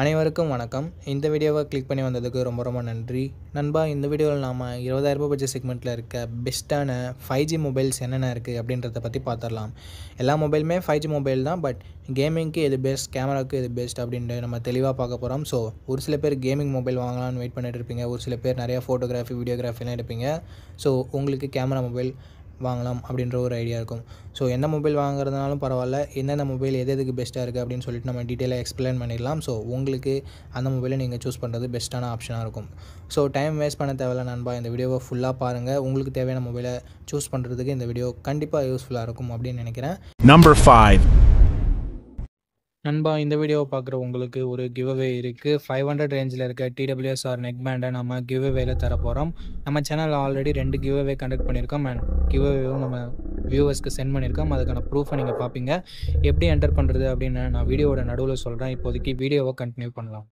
அனைவருக்கும் வணக்கம் இந்த வீடியோவை கிளிக் பண்ணி வந்ததுக்கு ரொம்ப ரொம்ப நன்றி நண்பா இந்த வீடியோவில் நாம் இருபதாயிரரூபா பட்ஜெட் செக்மெண்ட்டில் இருக்க பெஸ்ட்டான ஃபைவ் ஜி மொபைல்ஸ் என்னென்ன இருக்குது அப்படின்றத பற்றி பார்த்துடலாம் எல்லா மொபைலுமே ஃபைவ் ஜி மொபைல் தான் பட் கேமிங்க்கு எது பெஸ்ட் கேமராவுக்கு இது பெஸ்ட் அப்படின்ட்டு நம்ம தெளிவாக பார்க்க போகிறோம் ஸோ ஒரு சில பேர் கேமிங் மொபைல் வாங்கலாம்னு வெயிட் பண்ணிட்டு இருப்பீங்க ஒரு சில பேர் நிறையா ஃபோட்டோகிராஃபி வீடியோகிராஃபிலாம் எடுப்பீங்க ஸோ உங்களுக்கு கேமரா மொபைல் வாங்கலாம் அப்படின்ற ஒரு ஐடியா இருக்கும் ஸோ எந்த மொபைல் வாங்குறதுனாலும் பரவாயில்ல எந்தெந்த மொபைல் எது எதுக்கு பெஸ்ட்டாக இருக்குது அப்படின்னு சொல்லிட்டு நம்ம டீட்டெயிலாக எக்ஸ்பிளைன் பண்ணிடலாம் ஸோ உங்களுக்கு அந்த மொபைலை நீங்கள் சூஸ் பண்ணுறது பெஸ்ட்டான ஆப்ஷனாக இருக்கும் ஸோ டைம் வேஸ்ட் பண்ண தேவையில்ல நண்பா இந்த வீடியோவை ஃபுல்லாக பாருங்கள் உங்களுக்கு தேவையான மொபைலை சூஸ் பண்ணுறதுக்கு இந்த வீடியோ கண்டிப்பாக யூஸ்ஃபுல்லாக இருக்கும் அப்படின்னு நினைக்கிறேன் நம்பர் ஃபைவ் நண்பா இந்த வீடியோவை பார்க்குற உங்களுக்கு ஒரு கிவ்வே இருக்குது ஃபைவ் ஹண்ட்ரட் ரேஞ்சில் இருக்க டிடபிள்யூஎஸ்ஆர் நெக் பேண்டை நம்ம கிவ் அவேல தர போகிறோம் நம்ம சேனல் ஆல்ரெடி ரெண்டு கிவ் கண்டக்ட் பண்ணியிருக்கோம் அண்ட் கிவ்வேவும் நம்ம வியூவர்ஸ்க்கு சென்ட் பண்ணியிருக்கோம் அதுக்கான ப்ரூஃபை நீங்கள் பார்ப்பீங்க எப்படி என்டர் பண்ணுறது அப்படின்னு நான் வீடியோவோட நடுவில் சொல்கிறேன் இப்போதைக்கு வீடியோவை கண்டினியூ பண்ணலாம்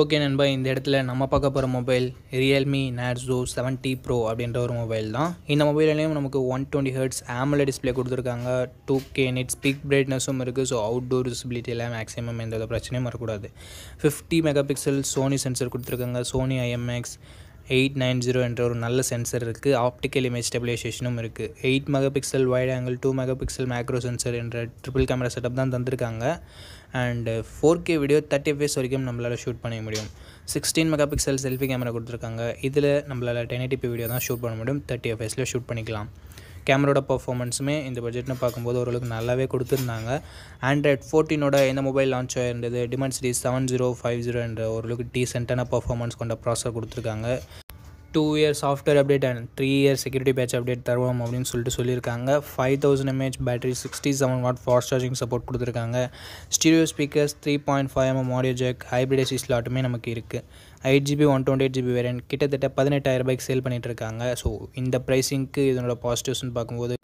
ஓகே நண்பா இந்த இடத்துல நம்ம பார்க்க போகிற mobile Realme Narzo seventy pro அப்படின்ற ஒரு மொபைல் தான் இந்த மொபைல்லையும் நமக்கு one twenty hertz AMOLED display கொடுத்துருக்காங்க டூ கே நெட் ஸ்பீக் பிரைட்னஸும் இருக்குது ஸோ அவுட்டோர் விசிபிலிட்டி எல்லாம் மேக்ஸிமம் எந்த பிரச்சனையும் வரக்கூடாது fifty mega pixel Sony sensor கொடுத்துருக்காங்க Sony IMX eight nine zero என்ற ஒரு நல்ல சென்சர் இருக்குது ஆப்டிக்கல் இமேஜ் ஸ்டெபிலைசேஷனும் இருக்குது eight mega pixel wide angle two mega pixel macro sensor என்ற ட்ரிபிள் கேமரா செட்டப் தான் தந்திருக்காங்க and four K video thirty FPS வரைக்கும் நம்மளால் ஷூட் பண்ண முடியும் sixteen mega pixel selfie camera கொடுத்துருக்காங்க இதில் நம்மளால் டென் எயிட்டிபி வீடியோ தான் ஷூட் பண்ண முடியும் தேர்ட்டி ஃபேஸில் ஷூட் பண்ணிக்கலாம் கேமரோட பர்ஃபார்மன்ஸுமே இந்த பட்ஜெட்னு பார்க்கும்போது ஓரளவுக்கு நல்லாவே கொடுத்துருந்தாங்க ஆண்ட்ராய்ட் ஃபோர்டீனோட இந்த மொபைல் லான்ச் ஆயிருந்தது Dimensity series seven zero five zero என்ற ஓரளவுக்கு டீசென்ட்டான பர்ஃபார்மன்ஸ் கொண்ட ப்ராசர் கொடுத்துருக்காங்க two year software update and three year security patch update தருவோம் அப்படின்னு சொல்லிட்டு சொல்லியிருக்காங்க five thousand mAh battery sixty seven watt fast charging support கொடுத்துருக்காங்க stereo speakers three point five mm audio jack hybrid AC ஸ்லாட்டுமே நமக்கு இருக்குது eight GB one twenty eight GB variant கிட்டத்தட்ட பதினெட்டாயிரம் ரூபாய்க்கு சேல் இருக்காங்க ஸோ இந்த ப்ரைஸிங்க்கு இதனோட பாசிட்டிவ்ஸ்னு பார்க்கும்போது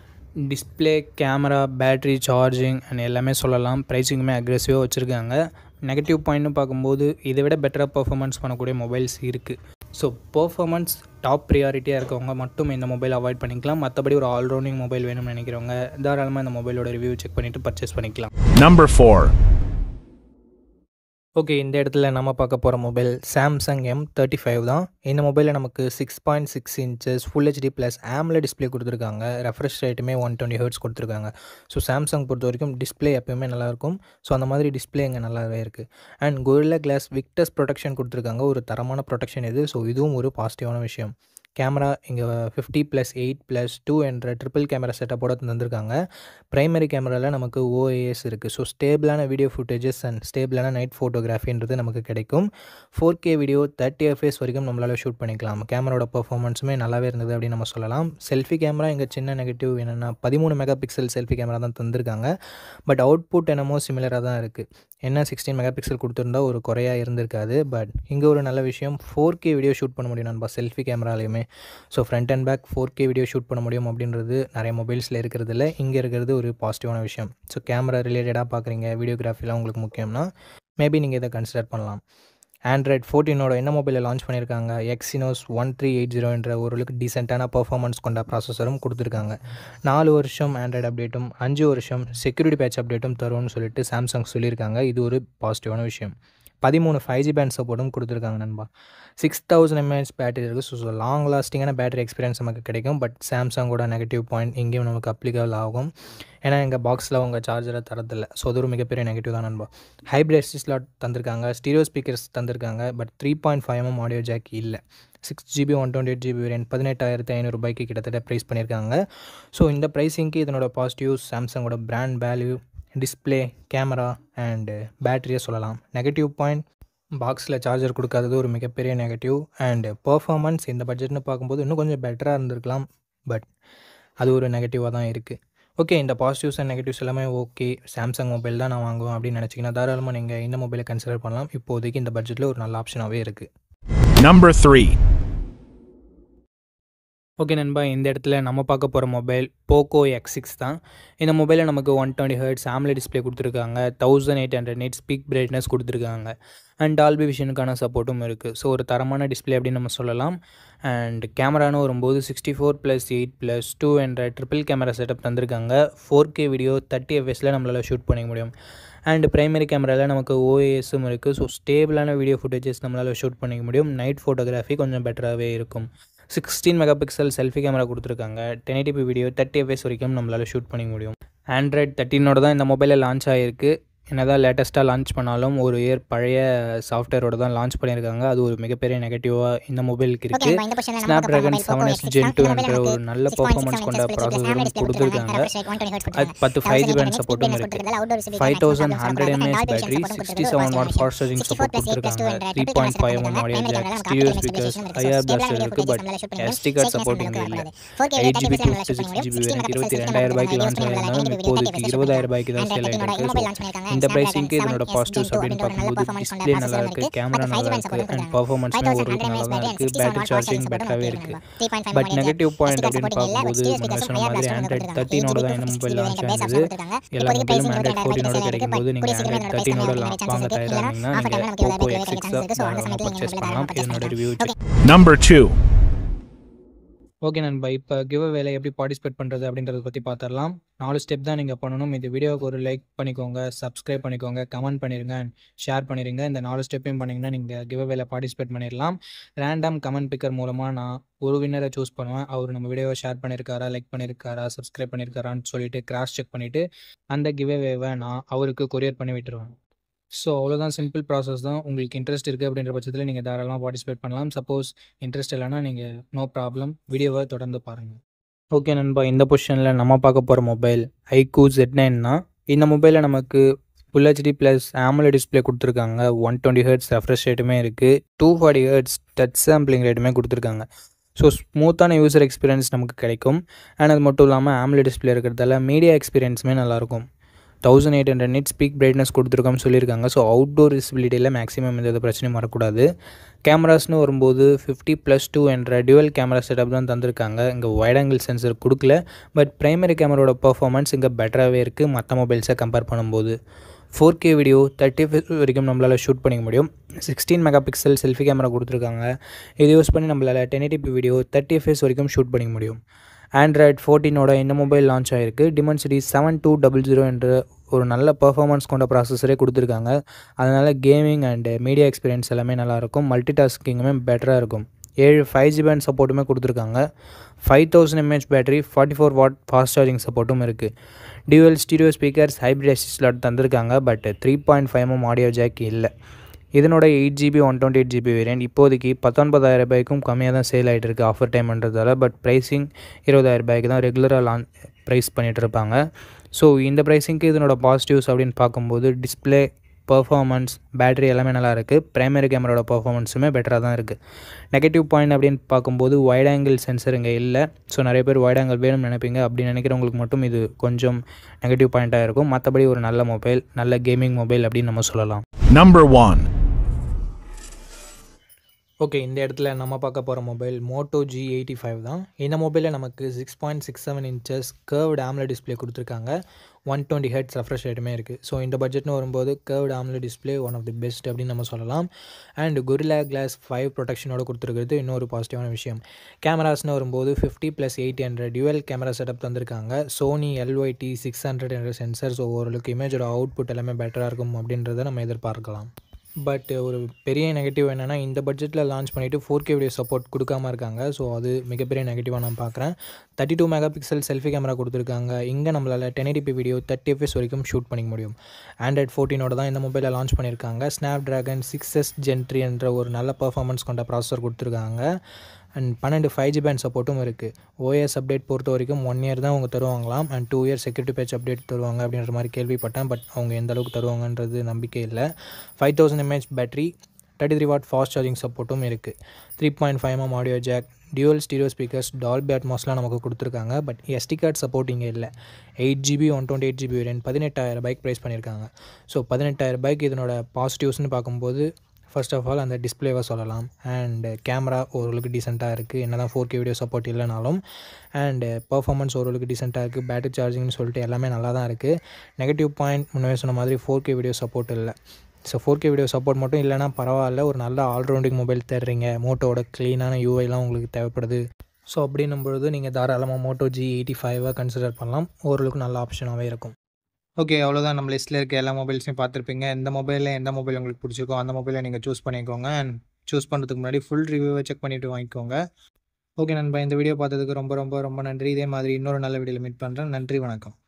display camera battery charging and எல்லாமே சொல்லலாம் ப்ரைஸிங்குமே அக்ரெசிவாக வச்சுருக்காங்க நெகட்டிவ் பாயிண்ட்னு பார்க்கும்போது இதை விட பெட்டராக பர்ஃபார்மன்ஸ் பண்ணக்கூடிய மொபைல்ஸ் இருக்குது ஸோ பர்ஃபாமன்ஸ் டாப் ப்ரியாரிட்டியாக இருக்கவங்க மட்டும் இந்த மொபைல் அவாய்ட் பண்ணிக்கலாம் மற்றபடி ஒரு ஆல்ரவுண்டிங் மொபைல் வேணும்னு நினைக்கிறவங்க தாராளமாக இந்த மொபைலோட ரிவ்யூ செக் பண்ணிவிட்டு பர்ச்சேஸ் பண்ணிக்கலாம் நம்பர் ஃபோர் ஓகே இந்த இடத்துல நம்ம பார்க்க போகிற mobile Samsung M thirty five தான் இந்த மொபைலில் நமக்கு six point six inches full HD plus AMOLED display கொடுத்துருக்காங்க ரெஃப்ரெஷ் ரேட்டுமே ஒன் டுவெண்ட்டி ஹர்ட்ஸ் கொடுத்துருக்காங்க ஸோ சாம்சங் பொறுத்த வரைக்கும் டிஸ்பிளே எப்போயுமே நல்லாயிருக்கும் ஸோ அந்த மாதிரி டிஸ்பிளே இங்கே நல்லாவே இருக்குது and Gorilla Glass Victus protection கொடுத்துருக்காங்க ஒரு தரமான ப்ரொடெக்ஷன் இது ஸோ இதுவும் ஒரு பாசிட்டிவான விஷயம் கேமரா இங்கே fifty plus eight plus two என்ற ட்ரிபிள் கேமரா செட்டப்போட தந்திருக்காங்க ப்ரைமரி கேமராவில் நமக்கு ஓஏஎஸ் இருக்குது ஸோ ஸ்டேபிளான வீடியோ ஃபுட்டேஜஸ் அண்ட் ஸ்டேபிளான நைட் ஃபோட்டோகிராஃபின்றது நமக்கு கிடைக்கும் four K video thirty FPS வரைக்கும் நம்மளால் ஷூட் பண்ணிக்கலாம் கேமராவோட பர்ஃபார்மன்ஸுமே நல்லாவே இருந்தது அப்படின்னு நம்ம சொல்லலாம் செல்ஃபி கேமரா இங்கே சின்ன நெகட்டிவ் என்னென்னா பதிமூணு மெகா பிக்சல் செல்ஃபி கேமரா தான் தந்திருக்காங்க பட் அவுட்புட் என்னமோ சிமிலராக தான் இருக்குது என்ன சிக்ஸ்டீன் மெகா பிக்சல் கொடுத்துருந்தா ஒரு குறையாக இருந்திருக்காது பட் இங்கே ஒரு நல்ல விஷயம் ஃபோர் கே வீடியோ ஷூட் பண்ண முடியும் நண்பா செல்ஃபி கேமராலையுமே எல்லாமே so front and back four K video shoot பண்ண முடியும் அப்படின்றது நிறைய மொபைல்ஸில் இருக்கிறதுல இங்கே இருக்கிறது ஒரு பாசிட்டிவான விஷயம் ஸோ கேமரா ரிலேட்டடாக பார்க்குறீங்க வீடியோகிராஃபிலாம் உங்களுக்கு முக்கியம்னா மேபி நீங்கள் இதை கன்சிடர் பண்ணலாம் ஆண்ட்ராய்ட் ஃபோர்டீனோட என்ன மொபைலில் லான்ச் பண்ணியிருக்காங்க Exynos one three eight zero என்ற ஓரளவுக்கு டீசெண்டான பர்ஃபார்மன்ஸ் கொண்ட ப்ராசஸரும் கொடுத்துருக்காங்க நாலு வருஷம் ஆண்ட்ராய்டு அப்டேட்டும் அஞ்சு வருஷம் செக்யூரிட்டி பேட்ச் அப்டேட்டும் தரும்னு சொல்லிட்டு சாம்சங் சொல்லியிருக்காங்க இது ஒரு பாசிட்டிவான விஷயம் பதிமூணு ஃபைவ் ஜி பேண்ட் சப்போர்ட்டும் கொடுத்துருக்காங்க நண்பா சிக்ஸ் தௌசண்ட் எம்ஏஹெச் பேட்டரி இருக்குது ஸோ ஸோ லாங் லாஸ்டிங்கான பேட்டரி எக்ஸ்பீரியன்ஸ் நமக்கு கிடைக்கும் பட் சாம்சங்கோட நெகட்டிவ் பாயிண்ட் இங்கேயும் நமக்கு அப்ளிகபிள் ஆகும் ஏன்னா எங்கள் பாக்ஸில் உங்கள் சார்ஜரை தரதில்ல ஸோ அது ஒரு மிகப்பெரிய நெகட்டிவ் தான் நண்பா ஹைப்ரிட் ஸ்லாட் தந்திருக்காங்க ஸ்டீரியோ ஸ்பீக்கர்ஸ் தந்திருக்காங்க but three point five mm audio jack இல்லை six GB one twenty eight GB variant பதினெட்டாயிரத்து ஐநூறுபாய்க்கு கிட்டத்தட்ட ப்ரைஸ் பண்ணியிருக்காங்க ஸோ இந்த ப்ரைஸிங்க்கு இதனோட பாசிட்டிவ் சாம்சங்கோட brand value display camera and பேட்டரியை சொல்லலாம் நெகட்டிவ் பாயிண்ட் பாக்ஸில் சார்ஜர் கொடுக்காதது ஒரு மிகப்பெரிய நெகட்டிவ் அண்டு பர்ஃபாமன்ஸ் இந்த பட்ஜெட்னு பார்க்கும்போது இன்னும் கொஞ்சம் பெட்டராக இருந்திருக்கலாம் பட் அது ஒரு நெகட்டிவாக தான் இருக்குது ஓகே இந்த பாசிட்டிவ்ஸ் அண்ட் நெகட்டிவ்ஸ் எல்லாமே ஓகே சாம்சங் மொபைல் தான் நான் வாங்குவேன் அப்படின்னு நினச்சிங்கன்னா தாராளமாக நீங்கள் இந்த மொபைலை கன்சிடர் பண்ணலாம் இப்போதைக்கு இந்த பட்ஜெட்டில் ஒரு நல்ல ஆப்ஷனாகவே இருக்குது நம்பர் த்ரீ ஓகே நண்பா இந்த இடத்துல நம்ம பார்க்க போகிற மொபைல் போக்கோ எக்ஸ் சிக்ஸ் தான் இந்த மொபைலில் நமக்கு one twenty hertz AMOLED display கொடுத்துருக்காங்க thousand eight hundred nits peak brightness கொடுத்துருக்காங்க அண்ட் டால்பி விஷனுக்கான சப்போர்ட்டும் இருக்குது ஸோ ஒரு தரமான டிஸ்பிளே அப்படின்னு நம்ம சொல்லலாம் அண்ட் கேமரானு வரும்போது sixty four plus eight plus two என்ற ட்ரிபிள் கேமரா செட்டப் தந்திருக்காங்க ஃபோர் கே வீடியோ தேர்ட்டி எஃப்எஸில் நம்மளால் ஷூட் பண்ணிக்க முடியும் அண்ட் ப்ரைமரி கேமராவில் நமக்கு ஓஏஎஸும் இருக்குது ஸோ ஸ்டேபிளான வீடியோ ஃபுட்டேஜஸ் நம்மளால் ஷூட் பண்ணிக்க முடியும் நைட் ஃபோட்டோகிராஃபி கொஞ்சம் பெட்டராகவே இருக்கும் sixteen mega pixel selfie camera கொடுத்துருக்காங்க டென் வீடியோ தேர்ட்டி எஃப்எஸ் வரைக்கும் நம்மளால் ஷூட் பண்ணி முடியும் ஆண்ட்ராய்ட் தேர்ட்டினோட தான் இந்த மொபைலில் லான்ச் ஆகிருக்கு என்னதான் லேட்டஸ்ட்டாக லான்ச் பண்ணாலும் ஒரு இயர் பழைய சாஃப்ட்வேரோட தான் லான்ச் பண்ணியிருக்காங்க அது ஒரு மிகப்பெரிய நெகட்டிவாக இந்த மொபைலுக்கு இருக்குது Snapdragon seven S Gen two என்ற ஒரு நல்ல பர்ஃபார்மன்ஸ் கொண்ட ப்ராசஸரும் கொடுத்துருக்காங்க அது பத்து ஃபைவ் ஜி பேண்ட் சப்போர்ட்டும் இருக்குது five thousand hundred mAh battery sixty seven watt fast charging support கொடுத்துருக்காங்க three point five one audio jack stereo speakers higher blaster இருக்குது பட் எஸ்டி கார்டு சப்போர்ட் இங்கே இல்லை eight GB two fifty six GB இருபத்தி ரெண்டாயிரம் ரூபாய்க்கு launch பண்ணியிருந்தாலும் இப்போதைக்கு இருபதாயிரம் ரூபாய்க்கு தான் சேலை இந்த ப்ரைஸிங்க்கு இதனோட பாசிட்டிவ்ஸ் அப்படின்னு பார்க்கும்போது டிஸ்பிளே நல்லா இருக்கு கேமரா நல்லா இருக்கு அண்ட் பர்ஃபார்மன்ஸ் ஒரு நல்லா தான் இருக்கு பேட்டரி சார்ஜிங் பெட்டராகவே இருக்கு பட் நெகட்டிவ் பாயிண்ட் அப்படின்னு பார்க்கும்போது நீங்கள் சொன்ன மாதிரி ஆண்ட்ராய்ட் தேர்ட்டினோட தான் இந்த மொபைல் லான்ச் ஆனது எல்லா மொபைலும் ஆண்ட்ராய்ட் ஃபோர்டினோட கிடைக்கும் போது நீங்கள் ஆண்ட்ராய்ட் தேர்ட்டினோட வாங்க தயாரானீங்கன்னா நீங்கள் ஓப்போ எக்ஸ் சிக்ஸ் பர்ச்சேஸ் பண்ணலாம் இதனோட ரிவ்யூ நம்பர் டூ ஓகே நண்பா இப்போ கிவ் வேலை எப்படி பார்ட்டிசிபேட் பண்ணுறது அப்படின்றத பற்றி பார்த்துடலாம் நாலு ஸ்டெப் தான் நீங்கள் பண்ணணும் இந்த வீடியோவுக்கு ஒரு லைக் பண்ணிக்கோங்க சப்ஸ்கிரைப் பண்ணிக்கோங்க கமெண்ட் பண்ணிடுங்க ஷேர் பண்ணிடுங்க இந்த நாலு ஸ்டெப்பையும் பண்ணிங்கன்னா நீங்கள் கிவ் வேலை பார்ட்டிசிபேட் பண்ணிடலாம் ரேண்டம் கமெண்ட் பிக்கர் மூலமாக நான் ஒரு வின்னரை சூஸ் பண்ணுவேன் அவர் நம்ம வீடியோவை ஷேர் பண்ணியிருக்காரா லைக் பண்ணியிருக்காரா சப்ஸ்கிரைப் பண்ணியிருக்காரான்னு சொல்லிட்டு கிராஸ் செக் பண்ணிவிட்டு அந்த கிவ் வேவை நான் அவருக்கு கொரியர் பண்ணி விட்டுருவேன் ஸோ அவ்வளோதான் சிம்பிள் ப்ராசஸ் தான் உங்களுக்கு இன்ட்ரெஸ்ட் இருக்குது அப்படின்ற பட்சத்தில் நீங்கள் தாராளமாக பார்ட்டிசிபேட் பண்ணலாம் சப்போஸ் இன்ட்ரெஸ்ட் இல்லைனா நீங்கள் நோ ப்ராப்ளம் வீடியோவை தொடர்ந்து பாருங்கள் ஓகே நண்பா இந்த பொசிஷனில் நம்ம பார்க்க போகிற மொபைல் ஐக்கூ ஜெட் நைன்னா இந்த மொபைலில் நமக்கு full HD plus AMOLED display கொடுத்துருக்காங்க ஒன் டுவெண்ட்டி ஹர்ட்ஸ் ரெஃப்ரெஷ் ரேட்டுமே இருக்குது two forty hertz touch sampling ரேட்டுமே கொடுத்துருக்காங்க ஸோ ஸ்மூத்தான யூசர் எக்ஸ்பீரியன்ஸ் நமக்கு கிடைக்கும் அண்ட் அது மட்டும் இல்லாமல் ஆம்லெட் டிஸ்பிளே இருக்கிறதால மீடியா எக்ஸ்பீரியன்ஸுமே நல்லாயிருக்கும் thousand eight hundred nits peak brightness கொடுத்துருக்கான்னு சொல்லியிருக்காங்க ஸோ அவுட்டோர் விசிபிலிட்டியில் மேக்ஸிமம் எந்த பிரச்சனையும் வரக்கூடாது கேமராஸ்னு வரும்போது ஃபிஃப்டி ப்ளஸ் டூ என்ற டியூவல் கேமரா செட்டப் தான் தந்திருக்காங்க இங்கே வைட் ஆங்கிள் சென்சர் கொடுக்கல பட் ப்ரைமரி கேமராவோட பர்ஃபார்மன்ஸ் இங்கே பெட்டராகவே இருக்குது மற்ற மொபைல்ஸை கம்பேர் பண்ணும்போது ஃபோர் கே வீடியோ தேர்ட்டி வரைக்கும் நம்மளால் ஷூட் பண்ணிக்க முடியும் sixteen mega pixel selfie camera கொடுத்துருக்காங்க இது யூஸ் பண்ணி நம்மளால் ten eighty video thirty FPS வரைக்கும் ஷூட் பண்ணிக்க முடியும் ஆண்ட்ராய்ட் ஃபோர்டீனோட இந்த மொபைல் லான்ச் ஆகிருக்கு Dimensity series seven two double zero என்ற ஒரு நல்ல பர்ஃபார்மன்ஸ் கொண்ட ப்ராசஸரே கொடுத்துருக்காங்க அதனால் கேமிங் அண்டு மீடியா எக்ஸ்பீரியன்ஸ் எல்லாமே நல்லாயிருக்கும் மல்டி டாஸ்கிங்குமே பெட்டராக இருக்கும் ஏழு ஃபைவ் ஜி பேண்ட் சப்போர்ட்டுமே கொடுத்துருக்காங்க five thousand mAh battery forty four watt fast charging சப்போர்ட்டும் இருக்குது dual stereo speakers hybrid SD slot தந்திருக்காங்க but three point five mm audio jack இல்லை இதனோட eight GB one twenty eight GB variant இப்போதைக்கு பத்தொன்பதாயிரம் ரூபாய்க்கும் கம்மியாக தான் சேல் ஆகிட்டு இருக்குது ஆஃபர் டைம்ன்றதால பட் ப்ரைஸிங் இருபதாயிரம் ரூபாய்க்கு தான் ரெகுலராக லான் ப்ரைஸ் பண்ணிகிட்டு இருப்பாங்க ஸோ இந்த ப்ரைஸிங்க்கு இதனோட பாசிட்டிவ்ஸ் அப்படின்னு பார்க்கும்போது டிஸ்பிளே பர்ஃபார்மன்ஸ் பேட்ரி எல்லாமே நல்லா இருக்குது ப்ரைமரி கேமராவோட பர்ஃபார்மன்ஸுமே பெட்டராக தான் இருக்குது நெகட்டிவ் பாயிண்ட் அப்படின்னு பார்க்கும்போது வைட் ஆங்கிள் சென்சர் இங்கே இல்லை ஸோ நிறைய பேர் வைட் ஆங்கிள் வேணும்னு நினைப்பீங்க அப்படின்னு நினைக்கிறவங்களுக்கு மட்டும் இது கொஞ்சம் நெகட்டிவ் பாயிண்ட்டாக இருக்கும் மற்றபடி ஒரு நல்ல மொபைல் நல்ல கேமிங் மொபைல் அப்படின்னு நம்ம சொல்லலாம் நம்பர் ஒன் ஓகே இந்த இடத்துல நம்ம பார்க்க போகிற mobile Moto G eighty five தான் இந்த மொபைலில் நமக்கு six point six seven inches curved AMOLED display கொடுத்துருக்காங்க ஒன் டுவெண்ட்டி ஹெட்ஸ் ரெஃப்ரெஷ் ரேட்டுமே இருக்குது ஸோ இந்த பட்ஜெட்னு வரும்போது curved AMOLED display one of the best அப்படின்னு நம்ம சொல்லலாம் அண்ட் குரிலா கிளாஸ் ஃபைவ் ப்ரொடெக்ஷனோட கொடுத்துருக்கிறது இன்னொரு பாசிட்டிவான விஷயம் கேமராஸ்னு வரும்போது fifty plus eight hundred dual camera setup தந்திருக்காங்க சோனி எல்ஒய்டி சிக்ஸ் ஹண்ட்ரட் என்ற சென்சர்ஸ் ஓரளவுக்கு இமேஜோட அவுட்புட் எல்லாமே பெட்டராக இருக்கும் அப்படின்றத நம்ம எதிர்பார்க்கலாம் பட் ஒரு பெரிய நெகட்டிவ் என்னென்னா இந்த பட்ஜெட்டில் லான்ச் பண்ணிவிட்டு ஃபோர் கே வீடியோ சப்போர்ட் கொடுக்காம இருக்காங்க ஸோ அது மிகப்பெரிய நெகட்டிவாக நான் பார்க்குறேன் thirty two mega pixel selfie camera கொடுத்துருக்காங்க இங்கே நம்மளால் ten eighty p video thirty FPS வரைக்கும் ஷூட் பண்ணிக்க முடியும் ஆண்ட்ராய்ட் ஃபோர்டீனோட தான் இந்த மொபைலில் லான்ச் பண்ணியிருக்காங்க Snapdragon six S Gen three என்ற ஒரு நல்ல பர்ஃபார்மன்ஸ் கொண்ட ப்ராசஸர் கொடுத்துருக்காங்க அண்ட் பன்னெண்டு ஃபைவ் ஜி பேண்ட் சப்போர்ட்டும் இருக்குது ஓஎஸ் அப்டேட் பொறுத்த வரைக்கும் ஒன் இயர் தான் அவங்க தருவாங்களாம் and two year security patch update தருவாங்க அப்படின்ற மாதிரி கேள்விப்பட்டேன் பட் அவங்க எந்த அளவுக்கு தருவாங்கன்றது நம்பிக்கை இல்லை five thousand mAh battery thirty three watt fast charging சப்போர்ட்டும் இருக்குது three point five mm audio jack dual stereo speakers Dolby மாஸ்லாம் நமக்கு கொடுத்துருக்காங்க பட் எஸ்டி கார்டு சப்போர்ட் இங்கே இல்லை eight GB one twenty eight GB வேறு பதினெட்டாயிரம் பைக் ப்ரைஸ் பண்ணியிருக்காங்க ஸோ பதினெட்டாயிரம் பைக் இதனோட பாசிட்டிவ்ஸ்னு பார்க்கும்போது ஃபர்ஸ்ட் ஆஃப் ஆல் அந்த டிஸ்பிளேவை சொல்லலாம் அண்டு கேமரா ஓரளவுக்கு டீசெண்டாக இருக்குது என்ன தான் ஃபோர் கே வீடியோ சப்போர்ட் இல்லைனாலும் அண்டு பர்ஃபார்மன்ஸ் ஓரளவுக்கு டீசெண்டாக இருக்குது பேட்டரி சார்ஜிங்னு சொல்லிட்டு எல்லாமே நல்லா தான் இருக்குது நெகட்டிவ் பாயிண்ட் முன்னே சொன்ன மாதிரி ஃபோர் கே வீடியோ சப்போர்ட் இல்லை so four K video support மட்டும் இல்லைனா பரவாயில்ல ஒரு நல்ல ஆல்ரவுண்டிங் மொபைல் தேடுறீங்க மோட்டோட க்ளீனான யூஐலாம் உங்களுக்கு தேவைப்படுது ஸோ அப்படின்னும் பொழுது நீங்கள் தாராளமாக மோட்டோ ஜி எயிட்டி ஃபைவை கன்சிடர் பண்ணலாம் ஓரளவுக்கு நல்ல ஆப்ஷனாகவே இருக்கும் ஓகே அவ்வளோதான் நம்ம லிஸ்ட்டில் இருக்க எல்லா மொபைல்ஸையும் பார்த்துருப்பீங்க எந்த மொபைலில் எந்த மொபைல் உங்களுக்கு பிடிச்சிருக்கோ அந்த மொபைலை நீங்கள் சூஸ் பண்ணிக்கோங்க அண்ட் சூஸ் பண்ணுறதுக்கு முன்னாடி ஃபுல் ரிவ்யூவை செக் பண்ணிவிட்டு வாங்கிக்கோங்க ஓகே நண்பா இந்த வீடியோ பார்த்ததுக்கு ரொம்ப ரொம்ப ரொம்ப நன்றி இதே மாதிரி இன்னொரு நல்ல வீடியோவில் மீட் பண்ணுறேன் நன்றி வணக்கம்